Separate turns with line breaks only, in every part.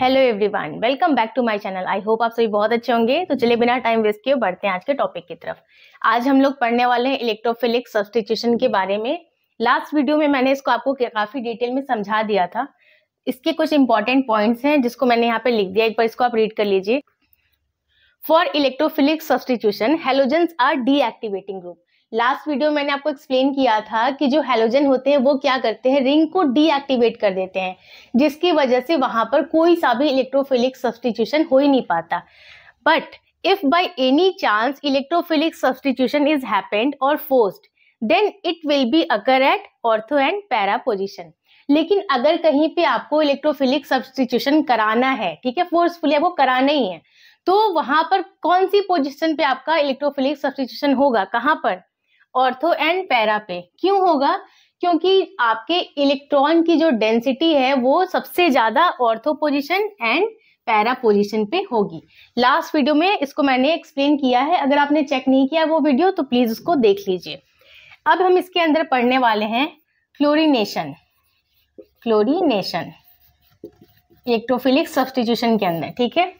hello everyone welcome back to my channel I hope आप सभी बहुत अच्छे होंगे तो चलिए बिना टाइम वेस्ट किए बढ़ते हैं आज के टॉपिक की तरफ आज हम लोग पढ़ने वाले हैं इलेक्ट्रोफिलिक सब्सटीट्यूशन के बारे में लास्ट वीडियो में मैंने इसको आपको काफ़ी डिटेल में समझा दिया था इसके कुछ इंपॉर्टेंट पॉइंट्स हैं जिसको मैंने यहाँ पे लिख दिया एक बार इसको आप रीड कर लीजिए for electrophilic substitution halogens are deactivating group last video मैंने आपको एक्सप्लेन किया था कि जो हेलोजन होते हैं वो क्या करते हैं रिंग को डीएक्टिवेट कर देते हैं जिसकी वजह से वहां पर कोई सा भी इलेक्ट्रोफिलिक सब्सटीट्यूशन हो ही नहीं पाता but if by any chance electrophilic substitution is happened और forced then it will be occur at ortho and para position लेकिन अगर कहीं पे आपको इलेक्ट्रोफिलिक सब्सटीट्यूशन कराना है ठीक है फोर्सफुली आपको कराना ही है तो वहां पर कौन सी पोजिशन पे आपका इलेक्ट्रोफिलिक सब्सटीट्यूशन होगा कहाँ पर ऑर्थो एंड पैरा पे क्यों होगा क्योंकि आपके इलेक्ट्रॉन की जो डेंसिटी है वो सबसे ज्यादा ortho position and para position पे होगी लास्ट वीडियो में इसको मैंने एक्सप्लेन किया है अगर आपने चेक नहीं किया वो वीडियो तो प्लीज उसको देख लीजिए अब हम इसके अंदर पढ़ने वाले हैं क्लोरीनेशन क्लोरीनेशन इलेक्ट्रोफिलिक सब्सटीट्यूशन के अंदर ठीक है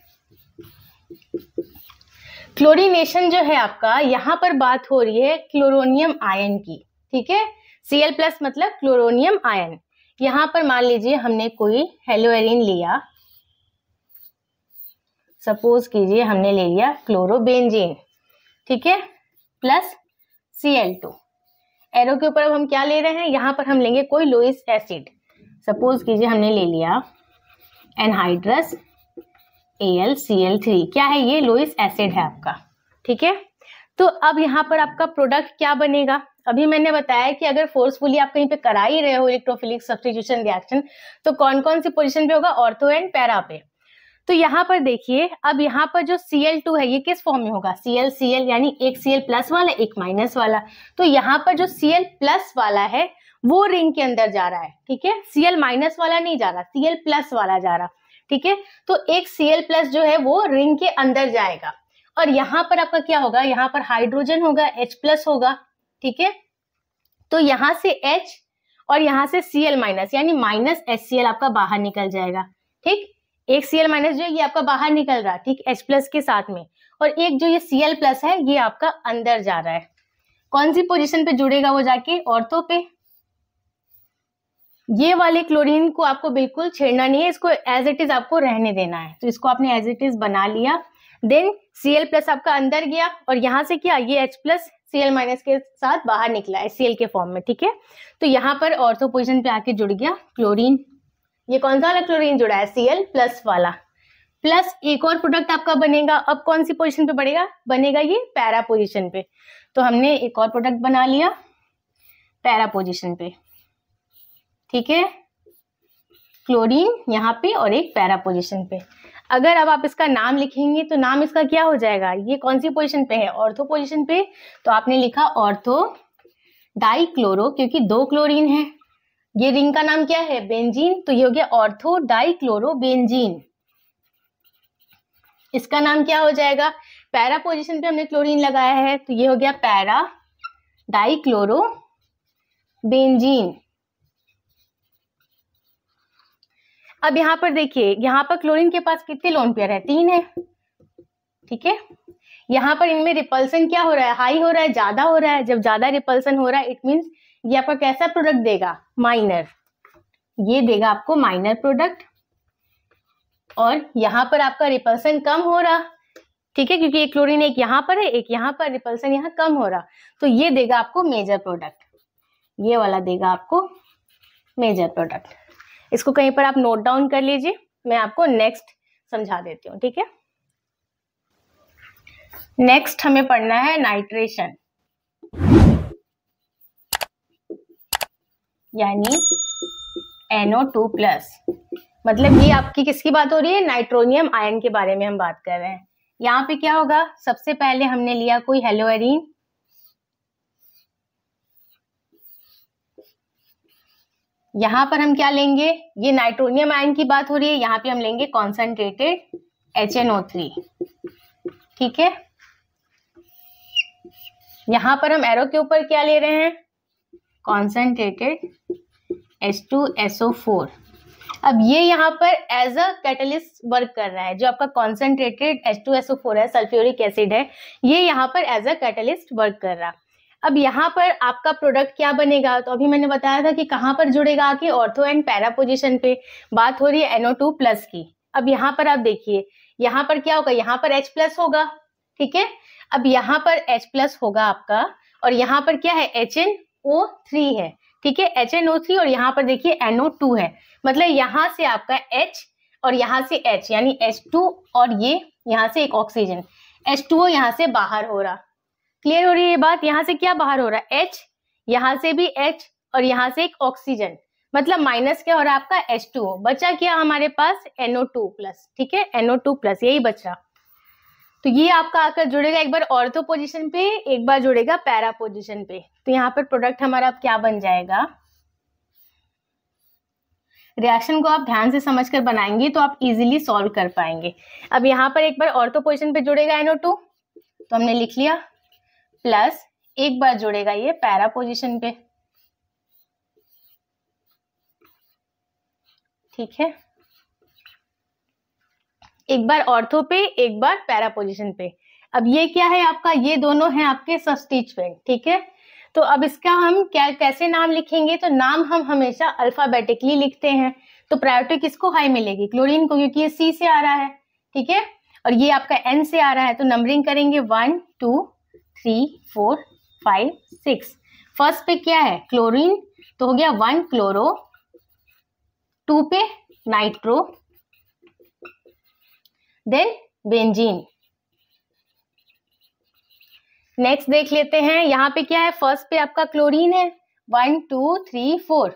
क्लोरीनेशन जो है आपका यहाँ पर बात हो रही है क्लोरोनियम आयन की ठीक है Cl प्लस मतलब क्लोरोनियम आयन यहाँ पर मान लीजिए हमने कोई हेलोएरिन लिया सपोज कीजिए हमने ले लिया क्लोरोबेंजीन ठीक है प्लस Cl2 एरो के ऊपर अब हम क्या ले रहे हैं यहाँ पर हम लेंगे कोई लोइस एसिड सपोज कीजिए हमने ले लिया anhydrous L C L three क्या है ये लोइस एसिड है आपका ठीक है तो अब यहाँ पर आपका प्रोडक्ट क्या बनेगा अभी मैंने बताया कि अगर फोर्सफुली आप कहीं पे करा ही रहे हो इलेक्ट्रोफिलिक सब्सटीट्यूशन रिएक्शन तो कौन कौन सी पोजिशन पे होगा ऑर्थो एंड पैरा पे तो यहाँ पर देखिए अब यहाँ पर जो सी एल टू है ये किस फॉर्म में होगा सी एल सी एल यानी एक सी एल प्लस वाला एक माइनस वाला तो यहाँ पर जो सी एल प्लस वाला है वो रिंग के अंदर जा रहा है ठीक है Cl माइनस वाला नहीं जा रहा Cl प्लस वाला जा रहा ठीक है तो एक Cl प्लस जो है वो रिंग के अंदर जाएगा और यहाँ पर आपका क्या होगा यहाँ पर हाइड्रोजन होगा H प्लस होगा ठीक है तो यहां से H और यहां से Cl माइनस यानी माइनस एच आपका बाहर निकल जाएगा ठीक एक Cl माइनस जो है ये आपका बाहर निकल रहा है ठीक H प्लस के साथ में और एक जो ये Cl प्लस है ये आपका अंदर जा रहा है कौन सी पोजिशन पे जुड़ेगा वो जाके औरतों पे ये वाले क्लोरीन को आपको बिल्कुल छेड़ना नहीं है इसको एज इट इज आपको रहने देना है तो इसको आपने एज इट इज बना लिया देन सी एल प्लस आपका अंदर गया और यहां से क्या ये H plus C L minus के साथ बाहर निकला है सी एल के फॉर्म में ठीक है तो यहाँ पर ऑर्थो पोजिशन पे आके जुड़ गया क्लोरीन ये कौन सा वाला क्लोरीन जुड़ा है सी एल प्लस वाला प्लस एक और प्रोडक्ट आपका बनेगा अब कौन सी पोजिशन पे बढ़ेगा बनेगा ये पैरा पोजिशन पे तो हमने एक और प्रोडक्ट बना लिया पैरा पोजिशन पे ठीक है क्लोरीन यहाँ पे और एक पैरा पोजिशन पे अगर अब आप इसका नाम लिखेंगे तो नाम इसका क्या हो जाएगा ये कौन सी पोजिशन पे है ऑर्थो पोजिशन पे तो आपने लिखा ऑर्थो डाई क्लोरो क्योंकि दो क्लोरीन है ये रिंग का नाम क्या है बेंजीन तो ये हो गया ऑर्थो डाई क्लोरो बेंजीन इसका नाम क्या हो जाएगा पैरा पोजिशन पे हमने क्लोरीन लगाया है तो ये हो गया पैरा डाई क्लोरो बेंजीन अब यहां पर देखिए यहां पर क्लोरीन के पास कितने लोन पेयर है तीन है ठीक है यहां पर इनमें रिपल्सन क्या हो रहा है हाई हो रहा है ज्यादा हो रहा है जब ज्यादा रिपल्सन हो रहा है इट मीन ये आपका कैसा प्रोडक्ट देगा माइनर ये देगा आपको माइनर प्रोडक्ट और यहां पर आपका रिपल्सन कम हो रहा ठीक है क्योंकि एक क्लोरीन एक यहां पर है एक यहां पर रिपल्सन यहाँ कम हो रहा तो ये देगा आपको मेजर प्रोडक्ट ये वाला देगा आपको मेजर प्रोडक्ट इसको कहीं पर आप नोट डाउन कर लीजिए मैं आपको नेक्स्ट समझा देती हूँ ठीक है नेक्स्ट हमें पढ़ना है नाइट्रेशन यानी एनओ टू प्लस मतलब ये आपकी किसकी बात हो रही है नाइट्रोनियम आयन के बारे में हम बात कर रहे हैं यहाँ पे क्या होगा सबसे पहले हमने लिया कोई हेलोएरिन यहां पर हम क्या लेंगे ये नाइट्रोनियम आयन की बात हो रही है यहां पे हम लेंगे कॉन्सेंट्रेटेड एच ठीक है यहां पर हम एरो के ऊपर क्या ले रहे हैं कॉन्सेंट्रेटेड H2SO4 अब ये यहाँ पर एज अ कैटलिस्ट वर्क कर रहा है जो आपका कॉन्सेंट्रेटेड H2SO4 है सल्फ्यूरिक एसिड है ये यहाँ पर एज अ कैटलिस्ट वर्क कर रहा अब यहाँ पर आपका प्रोडक्ट क्या बनेगा तो अभी मैंने बताया था कि कहाँ पर जुड़ेगा आके ऑर्थो एंड पैरा पोजिशन पे बात हो रही है एनओ टू प्लस की अब यहाँ पर आप देखिए यहाँ पर क्या होगा यहाँ पर एच प्लस होगा ठीक है अब यहाँ पर एच प्लस होगा आपका और यहाँ पर क्या है एच एन ओ थ्री है ठीक है एच एन ओ थ्री और यहाँ पर देखिए एनओ टू है मतलब यहाँ से आपका एच और यहाँ से एच यानी एच टू और ये यहाँ से एक ऑक्सीजन एच टू यहाँ से बाहर हो रहा क्लियर हो रही है ये बात यहाँ से क्या बाहर हो रहा है एच यहाँ से भी एच और यहाँ से एक ऑक्सीजन मतलब माइनस क्या हो रहा है आपका एच टू बचा क्या हमारे पास एनओ टू प्लस ठीक है एनओ टू प्लस यही बचा तो ये आपका आकर जुड़ेगा एक बार ऑर्थो पोजिशन पे एक बार जुड़ेगा पैरा पोजिशन पे तो यहाँ पर प्रोडक्ट हमारा क्या बन जाएगा रिएक्शन को आप ध्यान से समझकर बनाएंगे तो आप इजीली सॉल्व कर पाएंगे अब यहाँ पर एक बार ऑर्थो पोजिशन पे जुड़ेगा एनओ टू तो हमने लिख लिया प्लस एक बार जुड़ेगा ये पैरा पोजिशन पे ठीक है एक बार ऑर्थो पे एक बार पैरा पोजिशन पे अब ये क्या है आपका ये दोनों है आपके पे ठीक है तो अब इसका हम क्या कैसे नाम लिखेंगे तो नाम हम हमेशा अल्फाबेटिकली लिखते हैं तो प्रायोरिटी किसको हाई मिलेगी क्लोरीन को क्योंकि ये सी से आ रहा है ठीक है और ये आपका एन से आ रहा है तो नंबरिंग करेंगे one two three four five six first पे क्या है क्लोरीन तो हो गया वन क्लोरो टू पे नाइट्रो देन बेंजीन नेक्स्ट देख लेते हैं यहां पे क्या है फर्स्ट पे आपका क्लोरीन है one two three four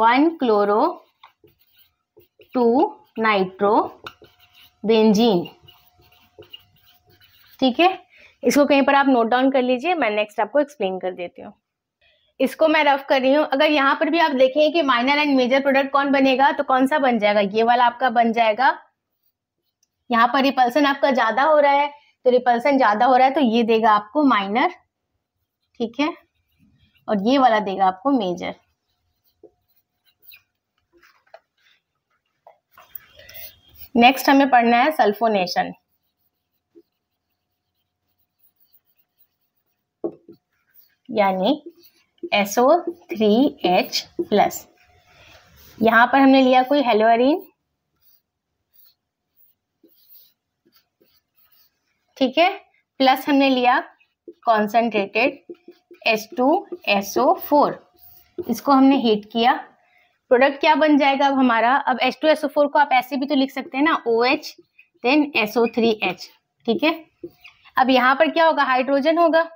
one chloro two nitro benzene ठीक है इसको कहीं पर आप नोट डाउन कर लीजिए मैं नेक्स्ट आपको एक्सप्लेन कर देती हूँ इसको मैं रफ कर रही हूँ अगर यहाँ पर भी आप देखें कि माइनर एंड मेजर प्रोडक्ट कौन बनेगा तो कौन सा बन जाएगा ये वाला आपका बन जाएगा यहाँ पर रिपल्सन आपका ज्यादा हो रहा है तो रिपल्सन ज्यादा हो रहा है तो ये देगा आपको माइनर ठीक है और ये वाला देगा आपको मेजर नेक्स्ट हमें पढ़ना है सल्फोनेशन यानी एसओ थ्री एच प्लस यहां पर हमने लिया कोई हेलोअरीन ठीक है प्लस हमने लिया concentrated S two S O four इसको हमने हीट किया प्रोडक्ट क्या बन जाएगा अब हमारा अब S two S O four को आप ऐसे भी तो लिख सकते हैं ना O H then S O three H ठीक है अब यहां पर क्या होगा हाइड्रोजन होगा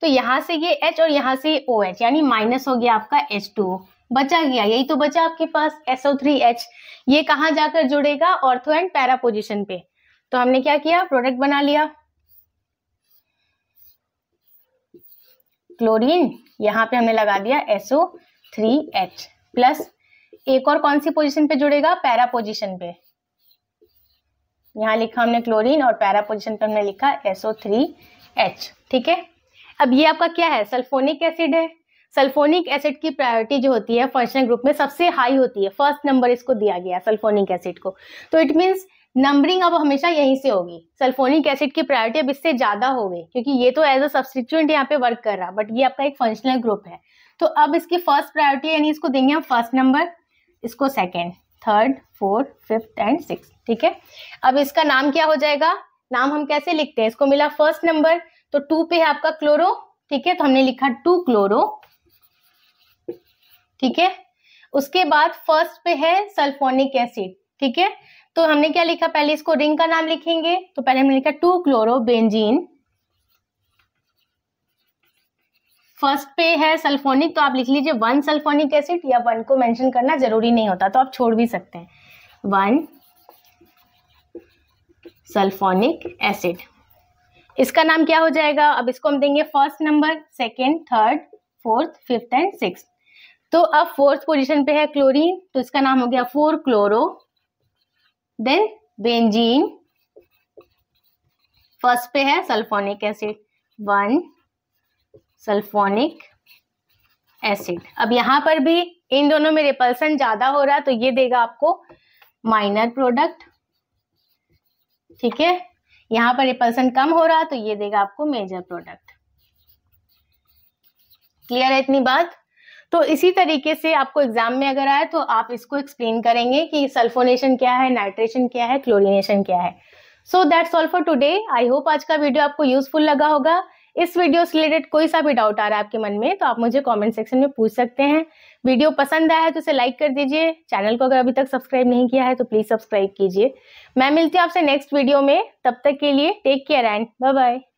तो यहाँ से ये एच और यहाँ से ओ एच यानी माइनस हो गया आपका एच टू बचा गया यही तो बचा आपके पास एसओ थ्री एच ये कहाँ जाकर जुड़ेगा ऑर्थो एंड पैरा पोजिशन पे तो हमने क्या किया प्रोडक्ट बना लिया क्लोरीन यहाँ पे हमने लगा दिया एसओ थ्री एच प्लस एक और कौन सी पोजिशन पे जुड़ेगा पैरा पोजिशन पे यहाँ लिखा हमने क्लोरीन और पैरा पोजिशन पे हमने लिखा एसओ थ्री एच ठीक है अब ये आपका क्या है सल्फोनिक एसिड है सल्फोनिक एसिड की प्रायोरिटी जो होती है फंक्शनल ग्रुप में सबसे हाई होती है फर्स्ट नंबर इसको दिया गया सल्फोनिक एसिड को तो इट मीन्स नंबरिंग अब हमेशा यहीं से होगी सल्फोनिक एसिड की प्रायोरिटी अब इससे ज्यादा हो गई क्योंकि ये तो एज अ सब्सटीट्यूएंट यहाँ पे वर्क कर रहा बट ये आपका एक फंक्शनल ग्रुप है तो अब इसकी फर्स्ट प्रायोरिटी यानी इसको देंगे हम फर्स्ट नंबर इसको second third fourth fifth and six ठीक है अब इसका नाम क्या हो जाएगा नाम हम कैसे लिखते हैं इसको मिला फर्स्ट नंबर तो टू पे है आपका क्लोरो ठीक है तो हमने लिखा टू क्लोरो ठीक है उसके बाद फर्स्ट पे है सल्फोनिक एसिड ठीक है तो हमने क्या लिखा पहले इसको रिंग का नाम लिखेंगे तो पहले हमने लिखा टू क्लोरो बेंजीन फर्स्ट पे है सल्फोनिक तो आप लिख लीजिए वन सल्फोनिक एसिड या वन को मेंशन करना जरूरी नहीं होता तो आप छोड़ भी सकते हैं वन सल्फोनिक एसिड इसका नाम क्या हो जाएगा अब इसको हम देंगे first number second third fourth fifth and six तो अब फोर्थ पोजिशन पे है क्लोरीन तो इसका नाम हो गया four chloro then benzene first पे है sulphonic acid one sulphonic acid अब यहां पर भी इन दोनों में रिपल्सन ज्यादा हो रहा है तो ये देगा आपको माइनर प्रोडक्ट ठीक है यहाँ पर ये परसेंट कम हो रहा तो ये देगा आपको मेजर प्रोडक्ट क्लियर है इतनी बात तो इसी तरीके से आपको एग्जाम में अगर आए तो आप इसको एक्सप्लेन करेंगे कि सल्फोनेशन क्या है नाइट्रेशन क्या है क्लोरिनेशन क्या है so that's all for today I hope आज का वीडियो आपको यूजफुल लगा होगा इस वीडियो से रिलेटेड कोई सा भी डाउट आ रहा है आपके मन में तो आप मुझे कमेंट सेक्शन में पूछ सकते हैं वीडियो पसंद आया है तो उसे लाइक कर दीजिए चैनल को अगर अभी तक सब्सक्राइब नहीं किया है तो प्लीज़ सब्सक्राइब कीजिए मैं मिलती हूँ आपसे नेक्स्ट वीडियो में तब तक के लिए take care and bye bye